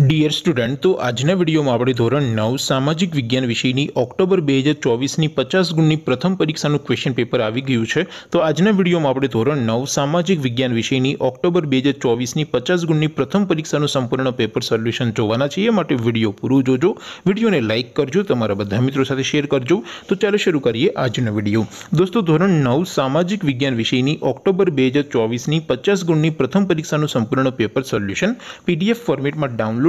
dear student તો આજના વિડીયોમાં આપણે ધોરણ નવ સામાજિક વિજ્ઞાન વિષયની ઓક્ટોબર બે હજાર ચોવીસની પચાસ ગુણની પ્રથમ પરીક્ષાનું ક્વેશ્ચન પેપર આવી ગયું છે તો આજના વિડીયોમાં આપણે ધોરણ નવ સામાજિક વિજ્ઞાન વિષયની ઓક્ટોબર બે હજાર ચોવીસની પચાસ ગુણની પ્રથમ પરીક્ષાનું સંપૂર્ણ પેપર સોલ્યુશન જોવાના છે એ માટે વિડીયો પૂરું જોજો વિડીયોને લાઇક કરજો તમારા બધા મિત્રો સાથે શેર કરજો તો ચાલો શરૂ કરીએ આજનો વિડીયો દોસ્તો ધોરણ નવ સામાજિક વિજ્ઞાન વિષયની ઓક્ટોબર બે હજાર ચોવીસની પચાસ ગુણની પ્રથમ પરીક્ષાનું સંપૂર્ણ પેપર સોલ્યુશન પીડીએફ ફોર્મેટમાં ડાઉનલોડ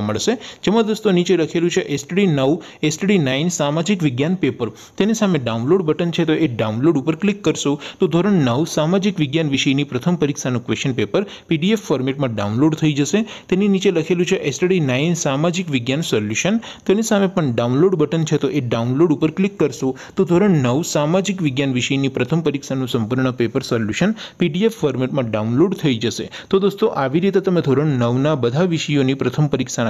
જોવા મળશે જેમાં દોસ્તો નીચે લખેલું છે એસટીડી નવ એસટીડી નાઇન સામાજિક વિજ્ઞાન પેપર તેની સામે ડાઉનલોડ બટન છે તો એ ડાઉનલોડ ઉપર ક્લિક કરશો તો ધોરણ નવ સામાજિક વિજ્ઞાન વિષયની પ્રથમ પરીક્ષાનું ક્વેશ્ચન પેપર પીડીએફ ફોર્મેટમાં ડાઉનલોડ થઈ જશે તેની નીચે લખેલું છે એસટડી નાઇન સામાજિક વિજ્ઞાન સોલ્યુશન તેની સામે પણ ડાઉનલોડ બટન છે તો એ ડાઉનલોડ ઉપર ક્લિક કરશો તો ધોરણ નવ સામાજિક વિજ્ઞાન વિષયની પ્રથમ પરીક્ષાનું સંપૂર્ણ પેપર સોલ્યુશન પીડીએફ ફોર્મેટમાં ડાઉનલોડ થઈ જશે તો દોસ્તો આવી રીતે તમે ધોરણ નવના બધા વિષયોની પ્રથમ પરીક્ષાના